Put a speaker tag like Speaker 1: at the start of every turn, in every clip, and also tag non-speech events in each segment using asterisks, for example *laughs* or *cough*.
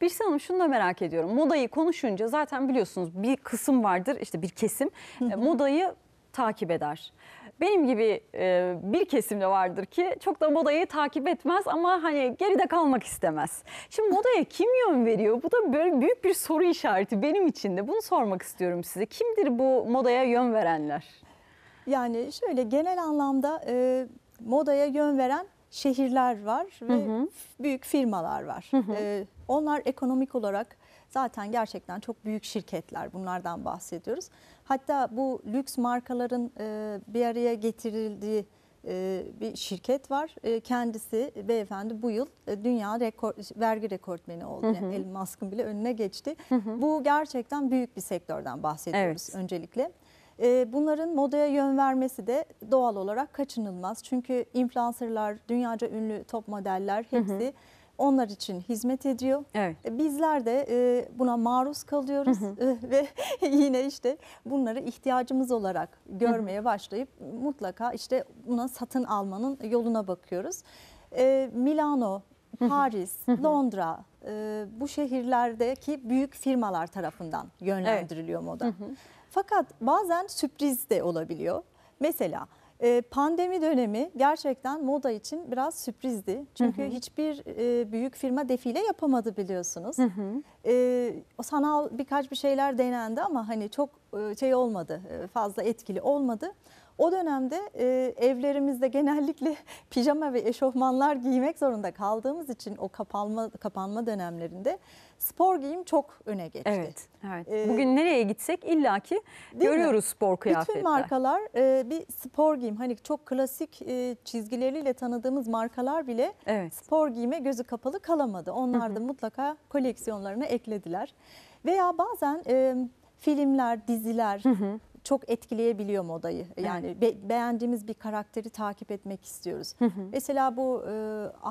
Speaker 1: Birsen Hanım şunu da merak ediyorum. Modayı konuşunca zaten biliyorsunuz bir kısım vardır işte bir kesim e, modayı takip eder. Benim gibi e, bir kesim de vardır ki çok da modayı takip etmez ama hani geride kalmak istemez. Şimdi modaya kim yön veriyor? Bu da böyle büyük bir soru işareti benim için de. Bunu sormak istiyorum size. Kimdir bu modaya yön verenler?
Speaker 2: Yani şöyle genel anlamda e, modaya yön veren şehirler var ve hı hı. büyük firmalar var. Hı hı. Ee, onlar ekonomik olarak zaten gerçekten çok büyük şirketler bunlardan bahsediyoruz. Hatta bu lüks markaların e, bir araya getirildiği e, bir şirket var. E, kendisi beyefendi bu yıl e, dünya rekor, vergi rekortmeni oldu. Hı hı. Yani Elon Musk'ın bile önüne geçti. Hı hı. Bu gerçekten büyük bir sektörden bahsediyoruz evet. öncelikle. Ee, bunların modaya yön vermesi de doğal olarak kaçınılmaz. Çünkü influencerlar, dünyaca ünlü top modeller hepsi... Hı hı onlar için hizmet ediyor. Evet. Ee, bizler de e, buna maruz kalıyoruz hı hı. *laughs* ve yine işte bunları ihtiyacımız olarak görmeye başlayıp mutlaka işte buna satın almanın yoluna bakıyoruz. Ee, Milano, Paris, Londra e, bu şehirlerdeki büyük firmalar tarafından yönlendiriliyor evet. moda. Hı hı. Fakat bazen sürpriz de olabiliyor. Mesela ee, pandemi dönemi gerçekten moda için biraz sürprizdi. Çünkü hı hı. hiçbir e, büyük firma defile yapamadı biliyorsunuz. Hı hı. Ee, o sanal birkaç bir şeyler denendi ama hani çok e, şey olmadı, e, fazla etkili olmadı. O dönemde evlerimizde genellikle *laughs* pijama ve eşofmanlar giymek zorunda kaldığımız için o kapanma kapanma dönemlerinde spor giyim çok öne geçti. Evet. evet. Ee, Bugün nereye gitsek illaki görüyoruz mi? spor kıyafetler. Bütün markalar e, bir spor giyim diyeyim hani çok klasik e, çizgileriyle tanıdığımız markalar bile evet. spor giyime gözü kapalı kalamadı. Onlar da mutlaka koleksiyonlarına eklediler. Veya bazen e, filmler, diziler çok etkileyebiliyor modayı. Yani be beğendiğimiz bir karakteri takip etmek istiyoruz. Hı hı. Mesela bu e,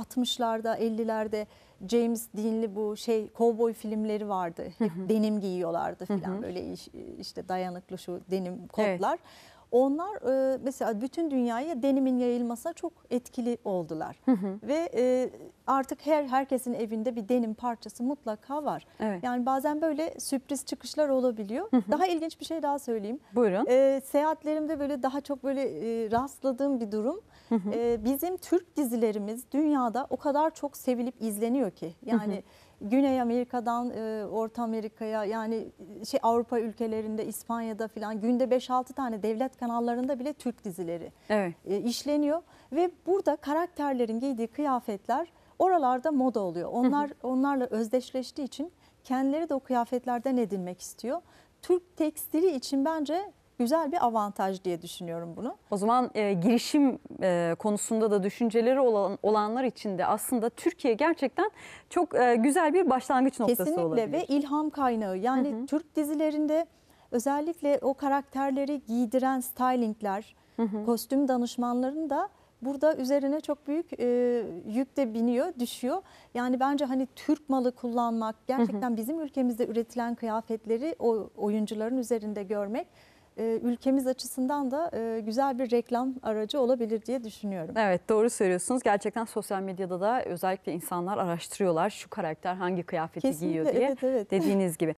Speaker 2: 60'larda, 50'lerde James Dean'li bu şey kovboy filmleri vardı. hı hı. denim giyiyorlardı falan hı hı. böyle iş, işte dayanıklı şu denim kotlar. Evet. Onlar e, mesela bütün dünyaya denimin yayılmasına çok etkili oldular. Hı hı. Ve e, artık her herkesin evinde bir denim parçası mutlaka var. Evet. Yani bazen böyle sürpriz çıkışlar olabiliyor. Hı hı. Daha ilginç bir şey daha söyleyeyim. Buyurun. E, seyahatlerimde böyle daha çok böyle e, rastladığım bir durum. Hı hı. E, bizim Türk dizilerimiz dünyada o kadar çok sevilip izleniyor ki. Yani hı hı Güney Amerika'dan e, Orta Amerika'ya yani e, şey Avrupa ülkelerinde İspanya'da filan günde 5-6 tane devlet kanallarında bile Türk dizileri evet. e, işleniyor ve burada karakterlerin giydiği kıyafetler oralarda moda oluyor. Onlar onlarla özdeşleştiği için kendileri de o kıyafetlerden edinmek istiyor. Türk tekstili için bence güzel bir avantaj diye düşünüyorum bunu.
Speaker 1: O zaman e, girişim e, konusunda da düşünceleri olan olanlar için de aslında Türkiye gerçekten çok e, güzel bir başlangıç
Speaker 2: noktası Kesinlikle olabilir. Kesinlikle ve ilham kaynağı. Yani hı hı. Türk dizilerinde özellikle o karakterleri giydiren stylingler, hı hı. kostüm danışmanların da burada üzerine çok büyük e, yük de biniyor, düşüyor. Yani bence hani Türk malı kullanmak, gerçekten hı hı. bizim ülkemizde üretilen kıyafetleri o oyuncuların üzerinde görmek e, ülkemiz açısından da e, güzel bir reklam aracı olabilir diye düşünüyorum.
Speaker 1: Evet doğru söylüyorsunuz. Gerçekten sosyal medyada da özellikle insanlar araştırıyorlar şu karakter hangi kıyafeti Kesinlikle, giyiyor diye evet, evet. dediğiniz gibi.